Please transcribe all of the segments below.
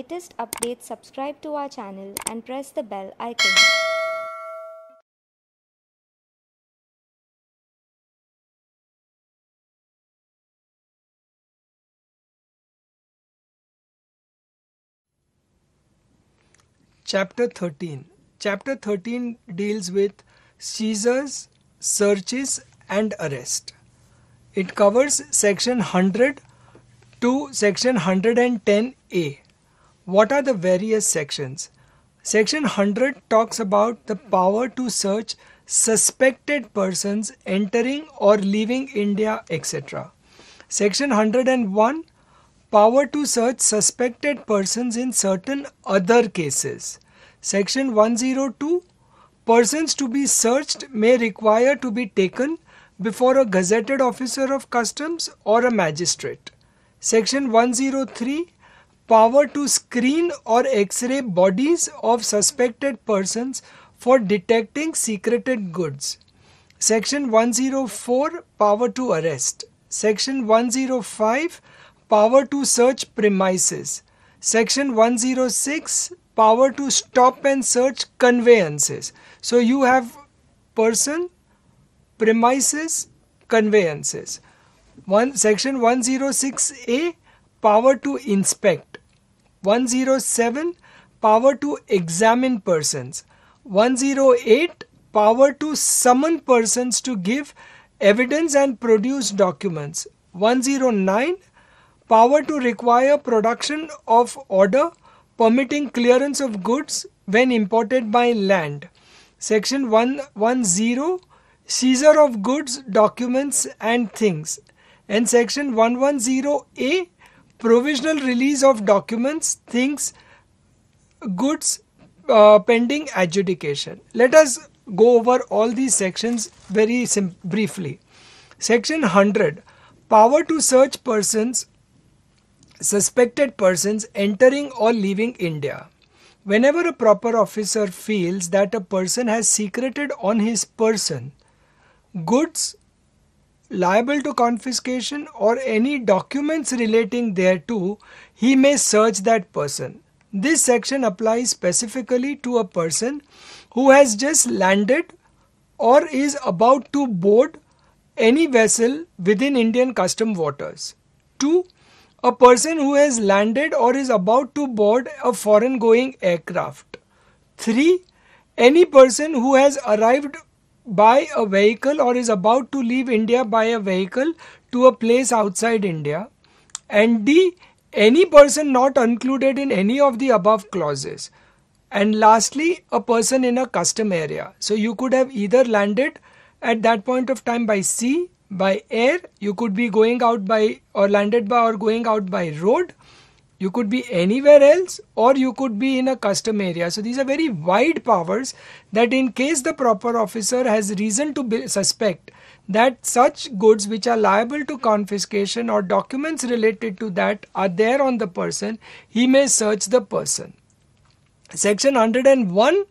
latest updates, subscribe to our channel and press the bell icon. chapter 13 chapter 13 deals with seizures searches and arrest it covers section 100 to section 110a what are the various sections? Section 100 talks about the power to search suspected persons entering or leaving India, etc. Section 101 Power to search suspected persons in certain other cases. Section 102 Persons to be searched may require to be taken before a gazetted officer of customs or a magistrate. Section 103 power to screen or x-ray bodies of suspected persons for detecting secreted goods. Section 104 Power to arrest. Section 105 Power to search premises. Section 106 Power to stop and search conveyances. So you have person, premises, conveyances. One, section 106A Power to inspect. 107 power to examine persons 108 power to summon persons to give evidence and produce documents 109 power to require production of order permitting clearance of goods when imported by land section 110 seizure of goods documents and things and section 110a provisional release of documents, things, goods uh, pending adjudication. Let us go over all these sections very briefly. Section 100 Power to search persons, suspected persons entering or leaving India. Whenever a proper officer feels that a person has secreted on his person goods liable to confiscation or any documents relating thereto, he may search that person. This section applies specifically to a person who has just landed or is about to board any vessel within Indian custom waters. 2. A person who has landed or is about to board a foreign going aircraft. 3. Any person who has arrived by a vehicle or is about to leave India by a vehicle to a place outside India. And D, any person not included in any of the above clauses. And lastly, a person in a custom area. So you could have either landed at that point of time by sea, by air, you could be going out by or landed by or going out by road you could be anywhere else or you could be in a custom area. So these are very wide powers that in case the proper officer has reason to suspect that such goods which are liable to confiscation or documents related to that are there on the person, he may search the person. Section 101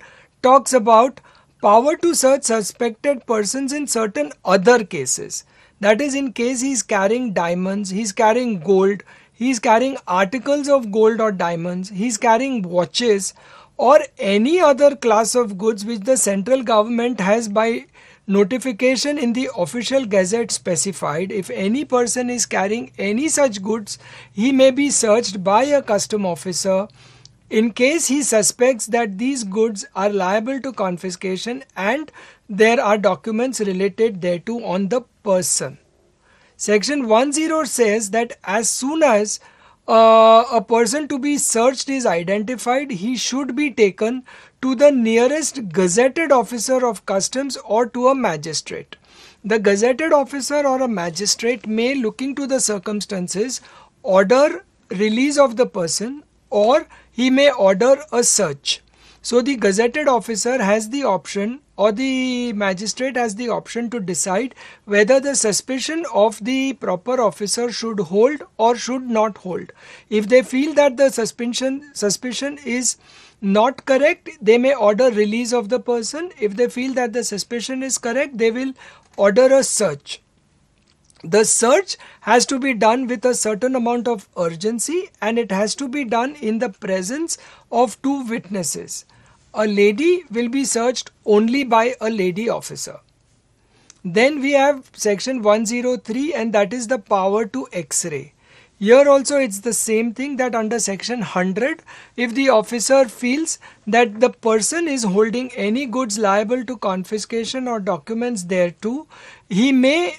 talks about power to search suspected persons in certain other cases. That is, in case he is carrying diamonds, he is carrying gold, he's carrying articles of gold or diamonds, he's carrying watches or any other class of goods which the central government has by notification in the official gazette specified if any person is carrying any such goods he may be searched by a custom officer in case he suspects that these goods are liable to confiscation and there are documents related thereto on the person Section 10 says that as soon as uh, a person to be searched is identified, he should be taken to the nearest gazetted officer of customs or to a magistrate. The gazetted officer or a magistrate may, looking to the circumstances, order release of the person or he may order a search. So the gazetted officer has the option or the magistrate has the option to decide whether the suspicion of the proper officer should hold or should not hold. If they feel that the suspicion suspicion is not correct, they may order release of the person. If they feel that the suspicion is correct, they will order a search the search has to be done with a certain amount of urgency and it has to be done in the presence of two witnesses. A lady will be searched only by a lady officer. Then we have section 103 and that is the power to x-ray. Here also it's the same thing that under section 100 if the officer feels that the person is holding any goods liable to confiscation or documents thereto he may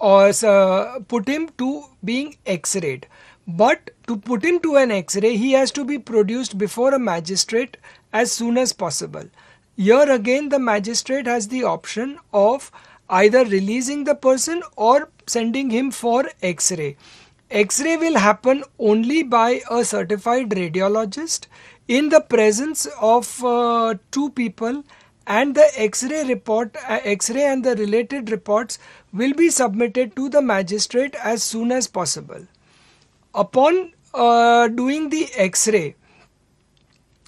or uh, put him to being x-rayed but to put him to an x-ray he has to be produced before a magistrate as soon as possible here again the magistrate has the option of either releasing the person or sending him for x-ray x-ray will happen only by a certified radiologist in the presence of uh, two people and the X-ray report, uh, X-ray and the related reports will be submitted to the magistrate as soon as possible. Upon uh, doing the X-ray,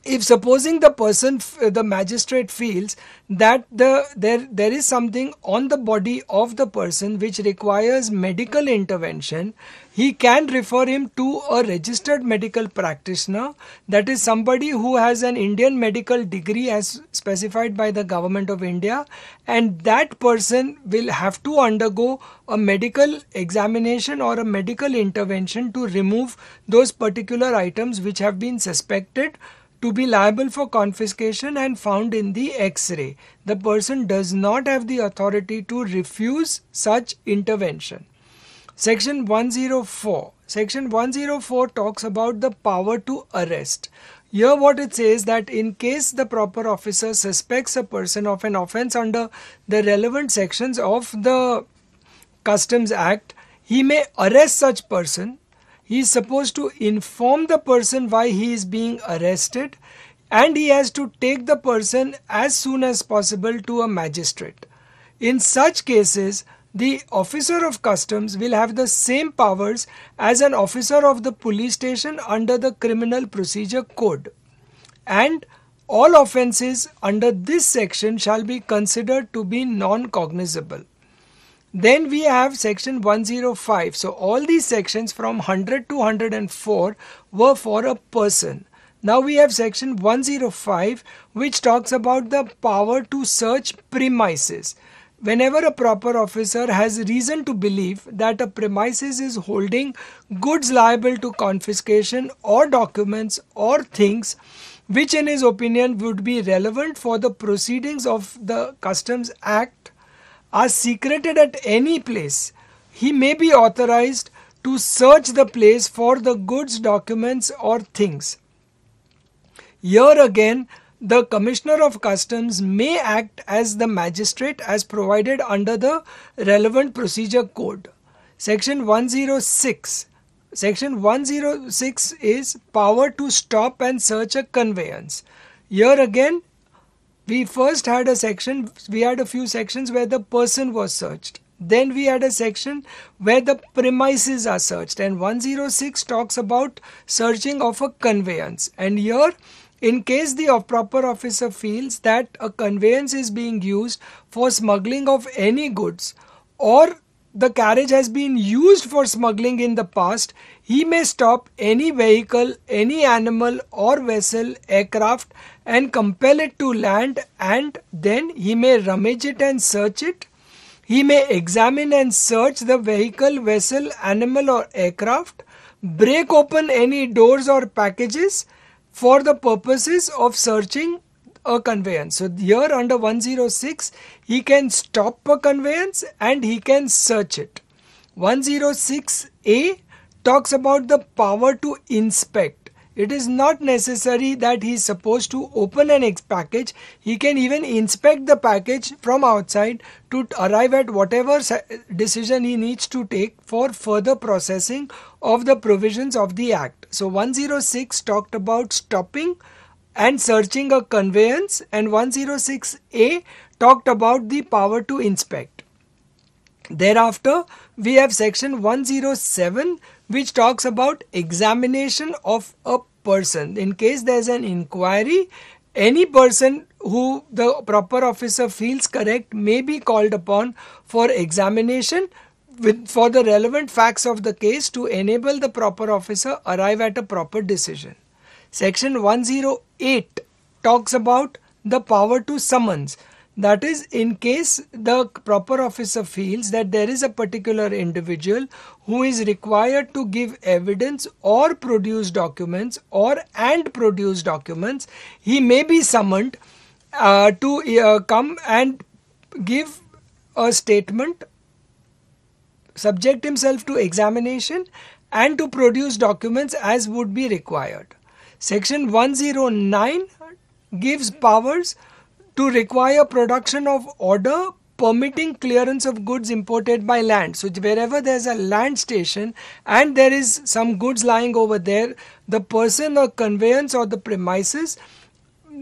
if supposing the person, the magistrate feels that the there there is something on the body of the person which requires medical intervention, he can refer him to a registered medical practitioner that is somebody who has an Indian medical degree as specified by the government of India and that person will have to undergo a medical examination or a medical intervention to remove those particular items which have been suspected to be liable for confiscation and found in the x-ray. The person does not have the authority to refuse such intervention. Section 104. Section 104 talks about the power to arrest. Here what it says that in case the proper officer suspects a person of an offence under the relevant sections of the Customs Act, he may arrest such person. He is supposed to inform the person why he is being arrested and he has to take the person as soon as possible to a magistrate. In such cases, the officer of customs will have the same powers as an officer of the police station under the criminal procedure code and all offences under this section shall be considered to be non-cognizable. Then we have section 105. So all these sections from 100 to 104 were for a person. Now we have section 105 which talks about the power to search premises whenever a proper officer has reason to believe that a premises is holding goods liable to confiscation or documents or things which in his opinion would be relevant for the proceedings of the customs act are secreted at any place he may be authorized to search the place for the goods documents or things here again the Commissioner of Customs may act as the magistrate as provided under the relevant procedure code. Section 106. Section 106 is power to stop and search a conveyance. Here again, we first had a section, we had a few sections where the person was searched. Then we had a section where the premises are searched, and 106 talks about searching of a conveyance. And here, in case the proper officer feels that a conveyance is being used for smuggling of any goods or the carriage has been used for smuggling in the past, he may stop any vehicle, any animal or vessel, aircraft and compel it to land and then he may rummage it and search it. He may examine and search the vehicle, vessel, animal or aircraft, break open any doors or packages for the purposes of searching a conveyance. So here under 106, he can stop a conveyance and he can search it. 106A talks about the power to inspect. It is not necessary that he is supposed to open an X package. He can even inspect the package from outside to arrive at whatever decision he needs to take for further processing of the provisions of the Act. So 106 talked about stopping and searching a conveyance and 106A talked about the power to inspect. Thereafter, we have section 107 which talks about examination of a person. In case there is an inquiry, any person who the proper officer feels correct may be called upon for examination with, for the relevant facts of the case to enable the proper officer arrive at a proper decision. Section 108 talks about the power to summons. That is, in case the proper officer feels that there is a particular individual who is required to give evidence or produce documents or and produce documents, he may be summoned uh, to uh, come and give a statement subject himself to examination and to produce documents as would be required. Section 109 gives powers to require production of order permitting clearance of goods imported by land. So wherever there's a land station and there is some goods lying over there, the person or conveyance or the premises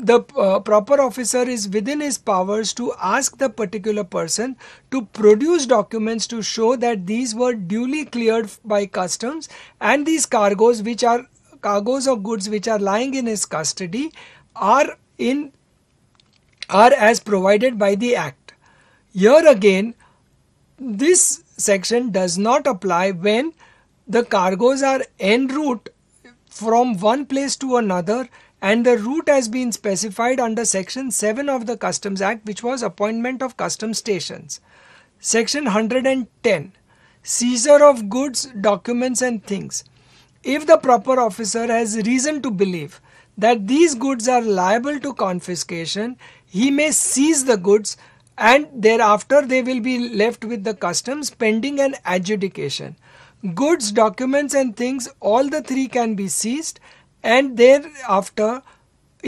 the uh, proper officer is within his powers to ask the particular person to produce documents to show that these were duly cleared by customs and these cargoes which are cargoes of goods which are lying in his custody are in are as provided by the act here again this section does not apply when the cargoes are en route from one place to another and the route has been specified under section 7 of the customs act which was appointment of custom stations section 110 seizure of goods documents and things if the proper officer has reason to believe that these goods are liable to confiscation he may seize the goods and thereafter they will be left with the customs pending an adjudication goods documents and things all the three can be seized and thereafter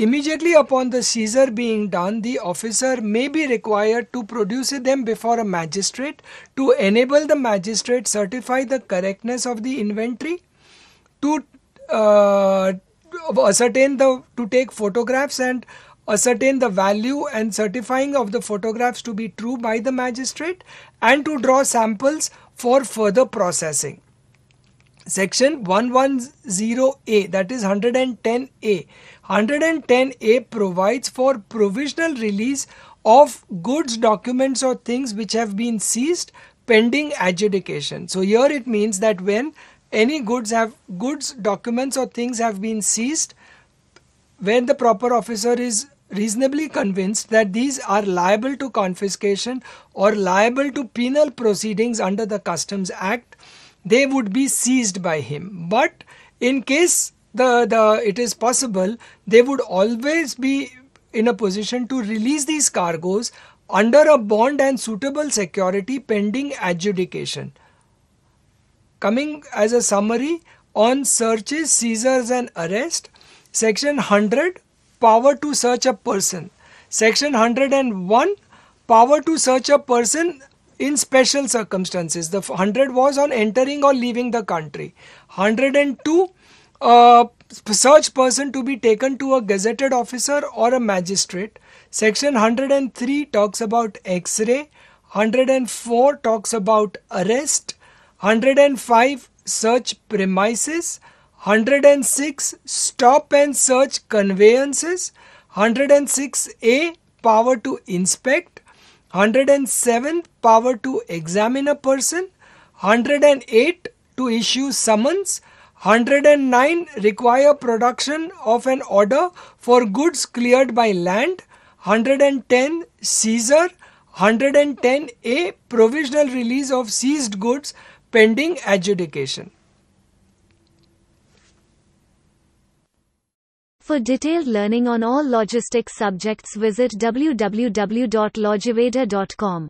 immediately upon the seizure being done the officer may be required to produce them before a magistrate to enable the magistrate certify the correctness of the inventory to uh, ascertain the to take photographs and ascertain the value and certifying of the photographs to be true by the magistrate and to draw samples for further processing section 110A that is 110A. 110A provides for provisional release of goods, documents or things which have been seized pending adjudication. So here it means that when any goods have goods, documents or things have been seized when the proper officer is reasonably convinced that these are liable to confiscation or liable to penal proceedings under the Customs Act, they would be seized by him. But in case the, the it is possible, they would always be in a position to release these cargoes under a bond and suitable security pending adjudication. Coming as a summary on searches, seizures and arrest, section 100 power to search a person, section 101 power to search a person in special circumstances. The 100 was on entering or leaving the country. 102 uh, search person to be taken to a gazetted officer or a magistrate. Section 103 talks about X-ray. 104 talks about arrest. 105 search premises. 106 stop and search conveyances. 106A power to inspect. 107th power to examine a person, 108 to issue summons, 109 require production of an order for goods cleared by land, 110 seizure, 110A provisional release of seized goods pending adjudication. For detailed learning on all logistics subjects visit www.logiveda.com.